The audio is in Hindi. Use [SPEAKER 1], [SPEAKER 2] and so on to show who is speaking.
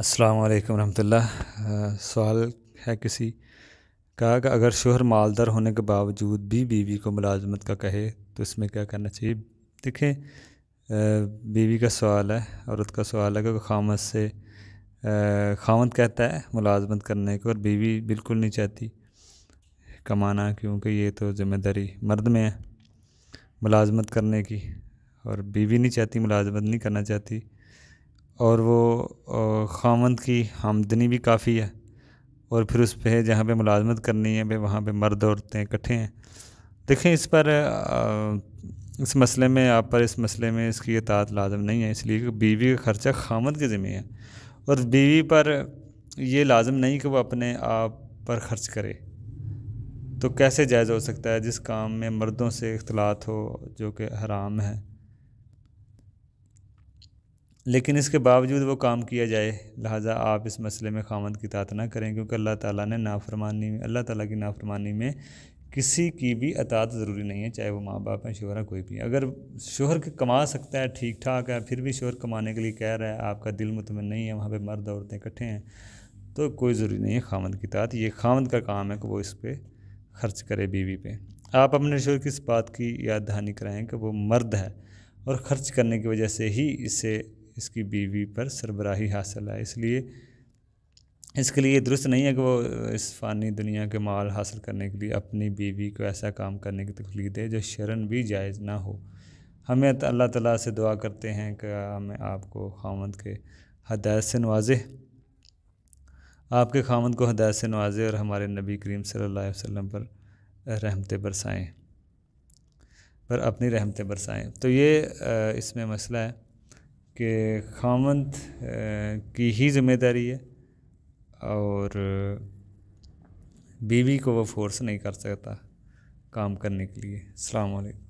[SPEAKER 1] अस्सलाम वालेकुम रहमतुल्लाह सवाल है किसी का कि अगर शोहर मालदार होने के बावजूद भी बीवी को मुलाजमत का कहे तो इसमें क्या करना चाहिए देखें बीवी का सवाल है औरत का सवाल है कि खामद से खामद कहता है मुलाजमत करने को और बीवी बिल्कुल नहीं चाहती कमाना क्योंकि ये तो ज़िम्मेदारी मर्द में है मुलाजमत करने की और बीवी नहीं चाहती मुलाजमत नहीं करना चाहती और वो खामंद की आमदनी भी काफ़ी है और फिर उस पर जहाँ पे मुलाजमत करनी है भाई वहाँ पे मर्द औरतें इकट्ठे हैं देखें इस पर इस मसले में आप पर इस मसले में इसकी अतात लाजम नहीं है इसलिए कि बीवी का ख़र्चा खामद के ज़िम्मे है और बीवी पर यह लाजम नहीं कि वह अपने आप पर खर्च करे तो कैसे जायज़ हो सकता है जिस काम में मर्दों से इख्तलात हो जो कि हराम है लेकिन इसके बावजूद वो काम किया जाए लिहाजा आप इस मसले में खामद की तात ना करें क्योंकि अल्लाह ताला ने नाफरमानी में अल्लाह ताला की नाफरमानी में किसी की भी अतात ज़रूरी नहीं है चाहे वो माँ बाप हैं शोहरा कोई भी अगर शोहर कमा सकता है ठीक ठाक है फिर भी शोहर कमाने के लिए कह रहा है आपका दिल मुतमिन नहीं है वहाँ पर मर्द औरतें इकट्ठे हैं तो कोई ज़रूरी नहीं है खामद की तात ये खामद का काम है कि वो इस पर खर्च करे बीवी पे आप अपने शोर की इस बात की याद दहानी कराएँ कि वो मर्द है और ख़र्च करने की वजह से ही इसे इसकी बीवी पर सरबराही हासिल है इसलिए इसके लिए दुरुस्त नहीं है कि वो इस फ़ानी दुनिया के माल हासिल करने के लिए अपनी बीवी को ऐसा काम करने की तकलीफ दे जो शरण भी जायज़ ना हो हमें अल्लाह ताला से दुआ करते हैं कि हमें आपको खामद के हदायत से नवाजे आपके खामद को हदायत से नवाजे और हमारे नबी करीम सल्लल्लाहु अलैहि वसल्लम पर रहमतें बरसाएं पर अपनी रहमतें बरसाएं तो ये इसमें मसला है कि खामंद की ही ज़िम्मेदारी है और बीवी को वो फोर्स नहीं कर सकता काम करने के लिए अलैक्म